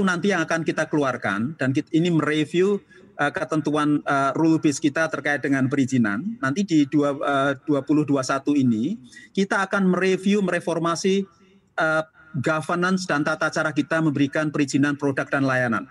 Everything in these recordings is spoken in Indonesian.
satu nanti yang akan kita keluarkan dan ini mereview uh, ketentuan uh, rule base kita terkait dengan perizinan. Nanti di dua, eh, uh, 2021 ini kita akan mereview mereformasi uh, governance dan tata cara kita memberikan perizinan produk dan layanan.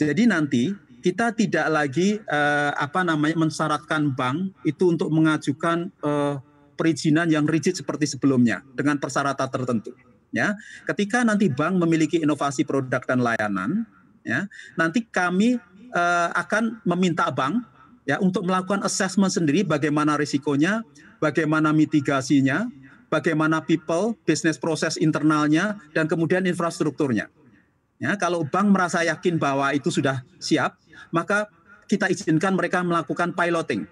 Jadi nanti kita tidak lagi uh, apa namanya mensyaratkan bank itu untuk mengajukan uh, perizinan yang rigid seperti sebelumnya dengan persyaratan tertentu ya ketika nanti bank memiliki inovasi produk dan layanan ya nanti kami uh, akan meminta bank ya untuk melakukan assessment sendiri bagaimana risikonya bagaimana mitigasinya bagaimana people bisnis proses internalnya dan kemudian infrastrukturnya ya kalau bank merasa yakin bahwa itu sudah siap maka kita izinkan mereka melakukan piloting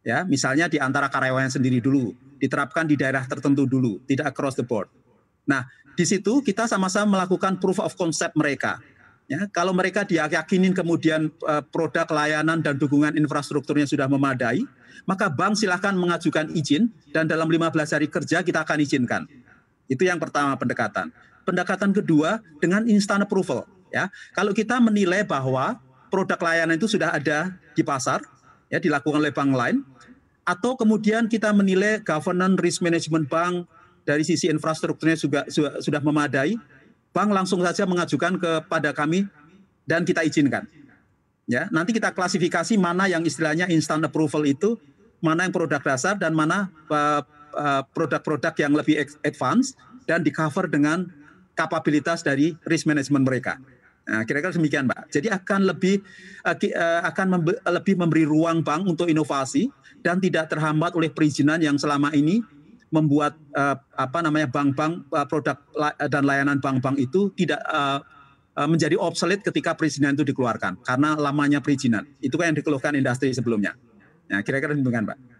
ya misalnya di antara karyawan sendiri dulu diterapkan di daerah tertentu dulu tidak across the board Nah, di situ kita sama-sama melakukan proof of concept mereka. Ya, kalau mereka diyakinin kemudian eh, produk layanan dan dukungan infrastrukturnya sudah memadai, maka bank silahkan mengajukan izin dan dalam 15 hari kerja kita akan izinkan. Itu yang pertama pendekatan. Pendekatan kedua dengan instant approval. Ya, kalau kita menilai bahwa produk layanan itu sudah ada di pasar, ya dilakukan oleh bank lain, atau kemudian kita menilai governance risk management bank dari sisi infrastrukturnya juga sudah memadai, bank langsung saja mengajukan kepada kami dan kita izinkan. Ya, nanti kita klasifikasi mana yang istilahnya instant approval itu, mana yang produk dasar dan mana eh, eh, produk-produk yang lebih advance dan di cover dengan kapabilitas dari risk management mereka. Nah, kira-kira demikian, Mbak. Jadi akan lebih eh, akan lebih memberi ruang bank untuk inovasi dan tidak terhambat oleh perizinan yang selama ini membuat uh, apa namanya bank-bank uh, produk dan layanan bank-bank itu tidak uh, menjadi obsolete ketika perizinan itu dikeluarkan karena lamanya perizinan. Itu kan yang dikeluhkan industri sebelumnya. Nah, kira-kira demikian, Pak.